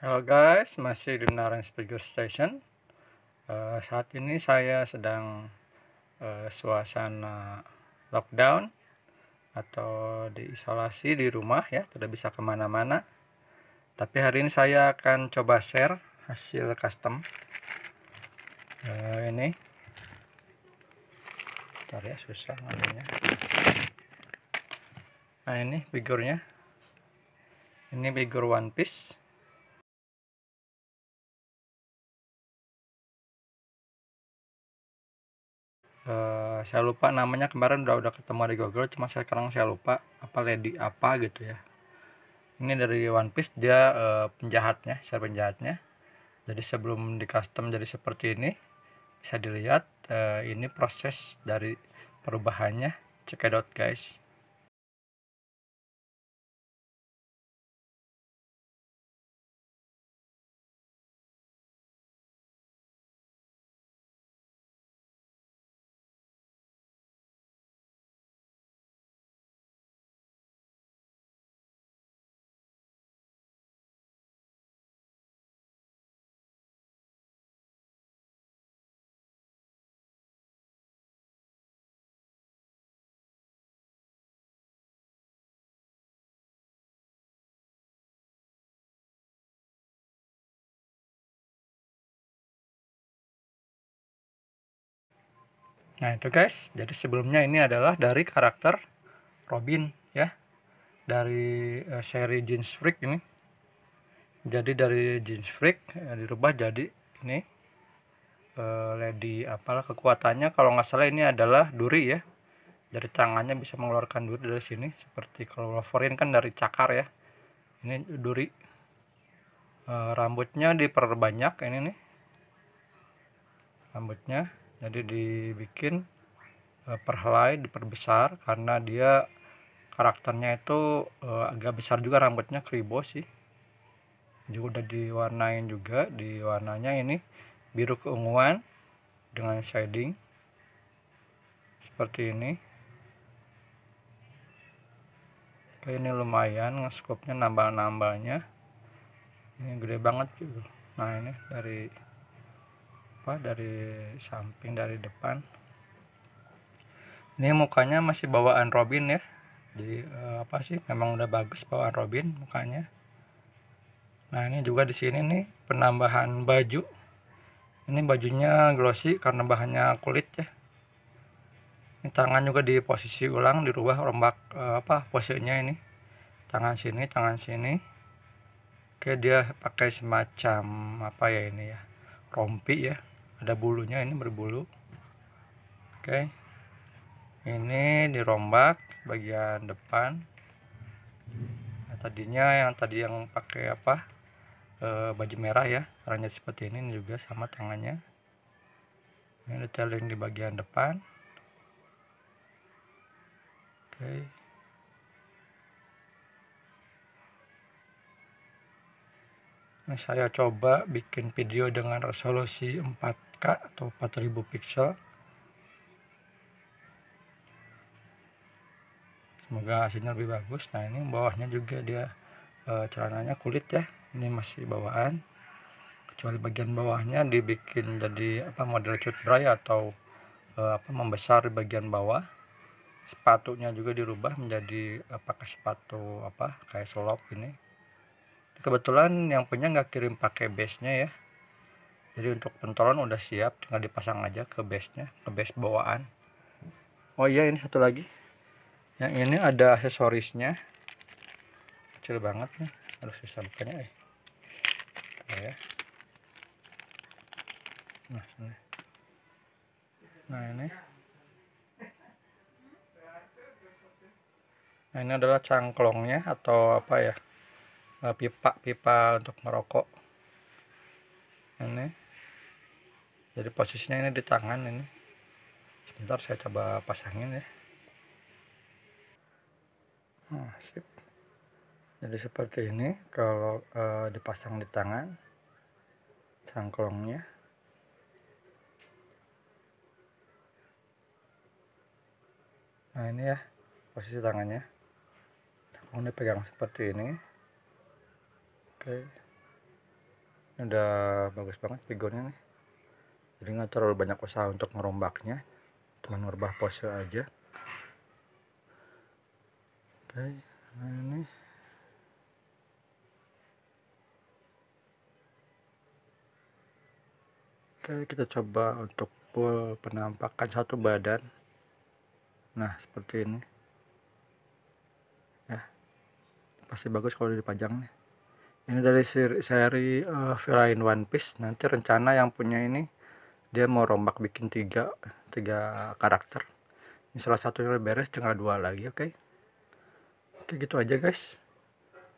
Halo guys, masih di Menara Speaker Station. Uh, saat ini saya sedang uh, suasana lockdown atau diisolasi di rumah ya, tidak bisa kemana-mana. Tapi hari ini saya akan coba share hasil custom uh, ini. Bentar ya, susah namanya. Nah ini figurnya. Ini figur One Piece uh, saya lupa namanya kemarin udah udah ketemu di Google cuma saya sekarang saya lupa apa Lady apa gitu ya ini dari One Piece dia uh, penjahatnya saya penjahatnya jadi sebelum di custom jadi seperti ini bisa dilihat uh, ini proses dari perubahannya check guys Nah, itu guys. Jadi sebelumnya ini adalah dari karakter Robin ya. Dari uh, seri Jeans Freak ini. Jadi dari Jeans Freak ya, dirubah jadi ini uh, lady apalah kekuatannya kalau nggak salah ini adalah duri ya. Dari tangannya bisa mengeluarkan duri dari sini seperti kalau Wolverine kan dari cakar ya. Ini duri. rambutnya diperbanyak ini nih. Rambutnya jadi dibikin eh, perhelai diperbesar karena dia karakternya itu eh, agak besar juga rambutnya kribo sih juga udah diwarnain juga di warnanya ini biru keunguan dengan shading seperti ini Oke, ini lumayan ngeskopnya nambah-nambahnya ini gede banget juga gitu. nah ini dari apa dari samping dari depan ini mukanya masih bawaan Robin ya jadi uh, apa sih memang udah bagus bawaan Robin mukanya nah ini juga di sini nih penambahan baju ini bajunya glossy karena bahannya kulit ya ini tangan juga di posisi ulang dirubah rombak uh, eh, apa posisinya ini tangan sini tangan sini oke dia pakai semacam apa ya ini ya rompi ya ada bulunya ini berbulu oke ini dirombak bagian depan nah, tadinya yang tadi yang pakai apa e, baju merah ya orangnya seperti ini, ini juga sama tangannya ini detailing di bagian depan oke nah, saya coba bikin video dengan resolusi 4 4K atau 4000 pixel semoga hasilnya lebih bagus nah ini bawahnya juga dia e, celananya kulit ya ini masih bawaan kecuali bagian bawahnya dibikin jadi apa model cut dry atau e, apa membesar di bagian bawah sepatunya juga dirubah menjadi pakai sepatu apa kayak selop ini kebetulan yang punya nggak kirim pakai base nya ya jadi untuk pentolan udah siap tinggal dipasang aja ke base nya ke base bawaan oh iya ini satu lagi yang ini ada aksesorisnya kecil banget nih harus disampaikan eh nah, ya nah ini nah ini nah ini adalah cangklongnya atau apa ya eh, pipa pipa untuk merokok ini jadi posisinya ini di tangan ini sebentar saya coba pasangin ya nah sip jadi seperti ini kalau e, dipasang di tangan cangklongnya nah ini ya posisi tangannya cangklong pegang seperti ini oke ini udah bagus banget figurnya nih jadi nggak terlalu banyak usaha untuk merombaknya cuma merubah pose aja oke nah ini oke kita coba untuk full penampakan satu badan nah seperti ini ya pasti bagus kalau dipajang nih ini dari seri, seri uh, eh, Villain One Piece nanti rencana yang punya ini dia mau rombak bikin tiga tiga karakter ini salah satunya beres tinggal dua lagi oke okay? oke gitu aja guys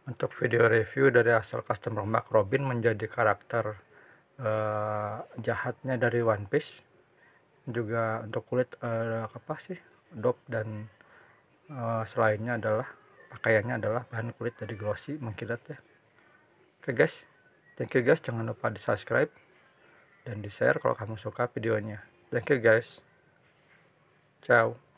untuk video review dari hasil custom rombak Robin menjadi karakter uh, jahatnya dari One Piece juga untuk kulit uh, apa sih dop dan uh, selainnya adalah pakaiannya adalah bahan kulit dari glossy mengkilat ya oke okay guys thank you guys jangan lupa di subscribe dan di share kalau kamu suka videonya. Thank you guys. Ciao.